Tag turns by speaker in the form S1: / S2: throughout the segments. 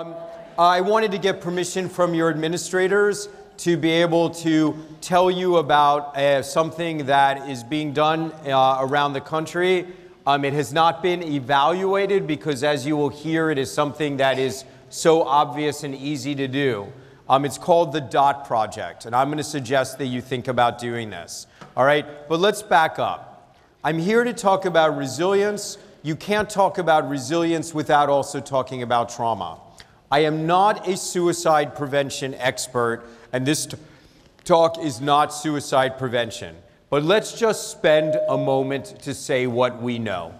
S1: Um, I wanted to get permission from your administrators to be able to tell you about uh, something that is being done uh, around the country. Um, it has not been evaluated because, as you will hear, it is something that is so obvious and easy to do. Um, it's called the DOT Project, and I'm going to suggest that you think about doing this. All right, but let's back up. I'm here to talk about resilience. You can't talk about resilience without also talking about trauma. I am not a suicide prevention expert, and this t- talk is not suicide prevention. But let's just spend a moment to say what we know.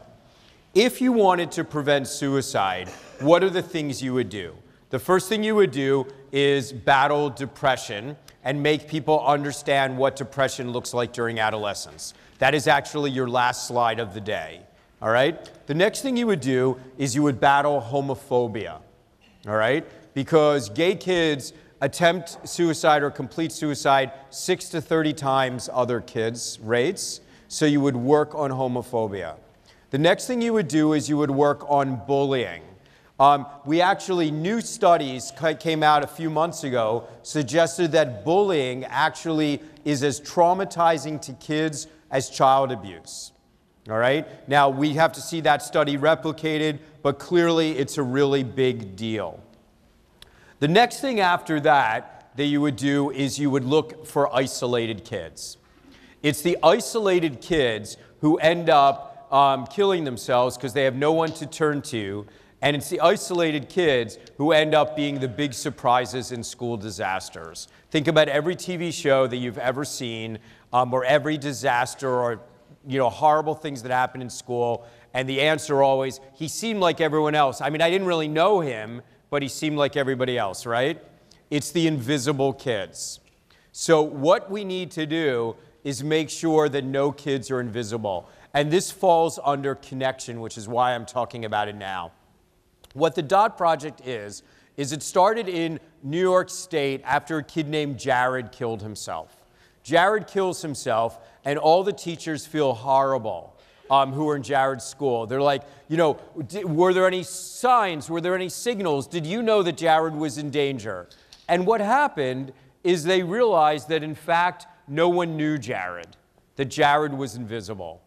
S1: If you wanted to prevent suicide, what are the things you would do? The first thing you would do is battle depression and make people understand what depression looks like during adolescence. That is actually your last slide of the day. All right? The next thing you would do is you would battle homophobia all right? Because gay kids attempt suicide or complete suicide six to 30 times other kids' rates, so you would work on homophobia. The next thing you would do is you would work on bullying. Um, we actually, new studies came out a few months ago suggested that bullying actually is as traumatizing to kids as child abuse. All right? Now, we have to see that study replicated, but clearly it's a really big deal. The next thing after that that you would do is you would look for isolated kids. It's the isolated kids who end up um, killing themselves because they have no one to turn to. And it's the isolated kids who end up being the big surprises in school disasters. Think about every TV show that you've ever seen um, or every disaster or you know, horrible things that happened in school. And the answer always, he seemed like everyone else. I mean, I didn't really know him, but he seemed like everybody else, right? It's the invisible kids. So, what we need to do is make sure that no kids are invisible. And this falls under connection, which is why I'm talking about it now. What the DOT Project is, is it started in New York State after a kid named Jared killed himself. Jared kills himself, and all the teachers feel horrible. Um, who were in Jared's school. They're like, you know, were there any signs? Were there any signals? Did you know that Jared was in danger? And what happened is they realized that, in fact, no one knew Jared, that Jared was invisible.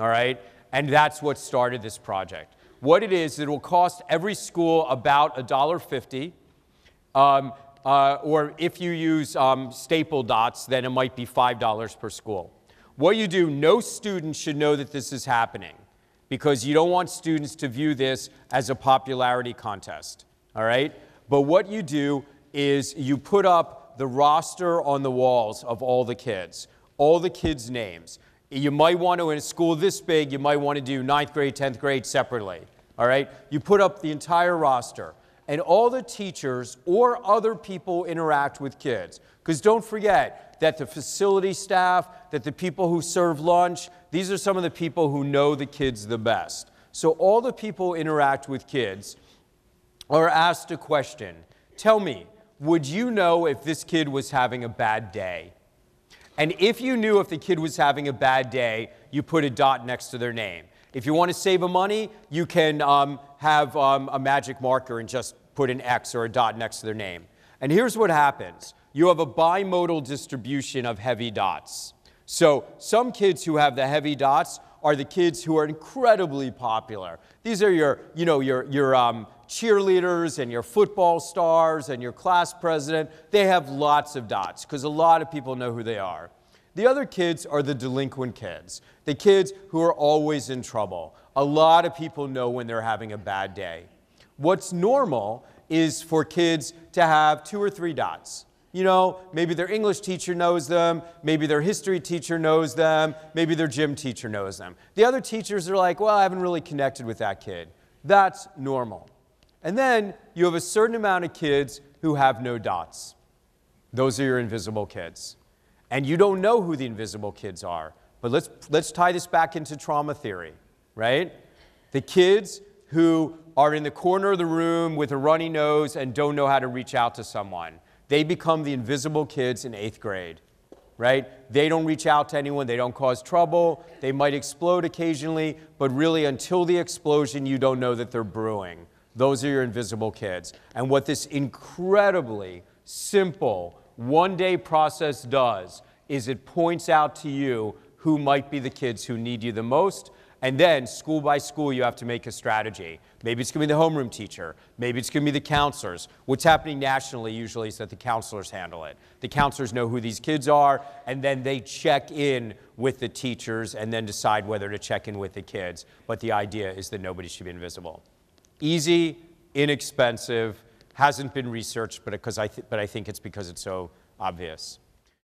S1: All right? And that's what started this project. What it is, it will cost every school about $1.50. Um, uh, or if you use um, staple dots, then it might be $5 per school. What you do, no student should know that this is happening because you don't want students to view this as a popularity contest, all right? But what you do is you put up the roster on the walls of all the kids, all the kids' names. You might want to, in a school this big, you might want to do ninth grade, 10th grade separately, all right? You put up the entire roster and all the teachers or other people interact with kids. Because don't forget that the facility staff, that the people who serve lunch, these are some of the people who know the kids the best. So all the people interact with kids are asked a question Tell me, would you know if this kid was having a bad day? And if you knew if the kid was having a bad day, you put a dot next to their name. If you want to save a money, you can um, have um, a magic marker and just put an X or a dot next to their name. And here's what happens you have a bimodal distribution of heavy dots. So some kids who have the heavy dots are the kids who are incredibly popular. These are your, you know, your, your um, cheerleaders and your football stars and your class president. They have lots of dots because a lot of people know who they are. The other kids are the delinquent kids, the kids who are always in trouble. A lot of people know when they're having a bad day what's normal is for kids to have two or three dots. You know, maybe their English teacher knows them, maybe their history teacher knows them, maybe their gym teacher knows them. The other teachers are like, well, I haven't really connected with that kid. That's normal. And then you have a certain amount of kids who have no dots. Those are your invisible kids. And you don't know who the invisible kids are. But let's, let's tie this back into trauma theory, right? The kids who are in the corner of the room with a runny nose and don't know how to reach out to someone. They become the invisible kids in eighth grade, right? They don't reach out to anyone, they don't cause trouble, they might explode occasionally, but really until the explosion, you don't know that they're brewing. Those are your invisible kids. And what this incredibly simple one day process does is it points out to you who might be the kids who need you the most and then school by school, you have to make a strategy. Maybe it's going to be the homeroom teacher. Maybe it's going to be the counselors. What's happening nationally usually is that the counselors handle it. The counselors know who these kids are, and then they check in with the teachers and then decide whether to check in with the kids. But the idea is that nobody should be invisible. Easy, inexpensive, hasn't been researched, but, because I but I think it's because it's so obvious.